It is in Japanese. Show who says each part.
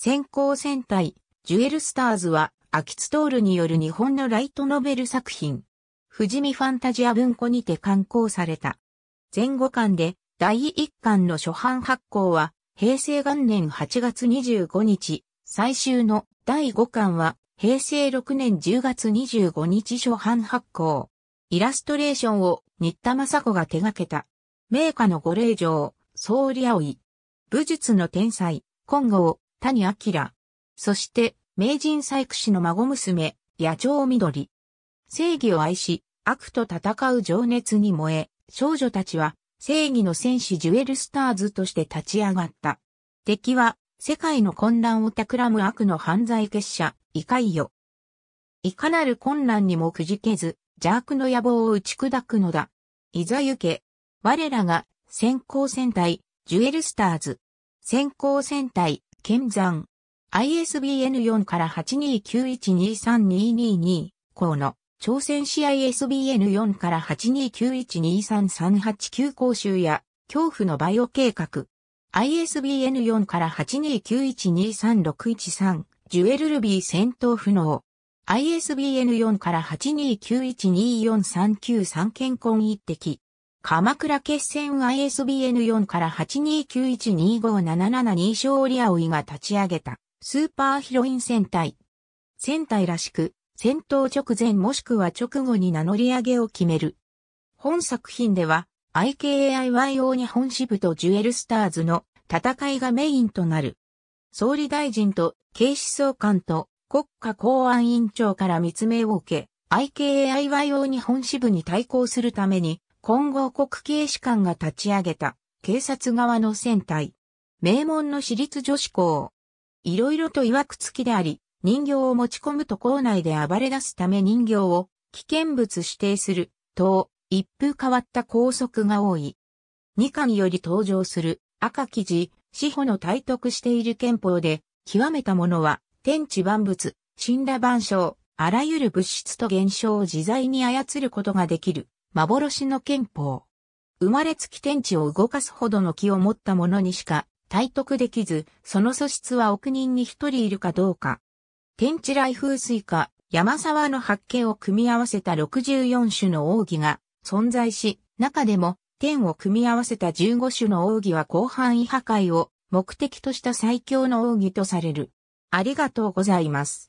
Speaker 1: 先行戦隊、ジュエルスターズは、秋津ルによる日本のライトノベル作品。富士見ファンタジア文庫にて刊行された。前後巻で、第1巻の初版発行は、平成元年8月25日、最終の第5巻は、平成6年10月25日初版発行。イラストレーションを、新田正子が手掛けた。名家の五霊城、総理葵。武術の天才、金剛、谷明。そして、名人細工師の孫娘、野鳥緑。正義を愛し、悪と戦う情熱に燃え、少女たちは、正義の戦士ジュエルスターズとして立ち上がった。敵は、世界の混乱を企む悪の犯罪結社、異界よ。いかなる困難にもくじけず、邪悪の野望を打ち砕くのだ。いざゆけ。我らが、先行戦隊、ジュエルスターズ。先行戦隊、剣山。ISBN 4から8 2 9 1 2 3 2 2 2項の、朝鮮史 ISBN 4から8 2 9 1 2 3 3 8 9講習や、恐怖のバイオ計画。ISBN 4から8291236113、ジュエルルビー戦闘不能。ISBN 4から82912439 3健康一滴。鎌倉決戦 ISBN4 から82912577勝織葵が立ち上げたスーパーヒロイン戦隊。戦隊らしく、戦闘直前もしくは直後に名乗り上げを決める。本作品では IKAIYO 日本支部とジュエルスターズの戦いがメインとなる。総理大臣と警視総監と国家公安委員長から密命を受け、IKAIYO 日本支部に対抗するために今後国警視官が立ち上げた警察側の戦隊。名門の私立女子校。いろいろと曰くつきであり、人形を持ち込むと校内で暴れ出すため人形を危険物指定する、等、一風変わった校則が多い。二巻より登場する赤記事、司法の体得している憲法で、極めたものは、天地万物、死んだ万象、あらゆる物質と現象を自在に操ることができる、幻の憲法。生まれつき天地を動かすほどの気を持った者にしか体得できず、その素質は億人に一人いるかどうか。天地来風水か、山沢の発見を組み合わせた64種の奥義が存在し、中でも天を組み合わせた15種の奥義は広範囲破壊を目的とした最強の奥義とされる。ありがとうございます。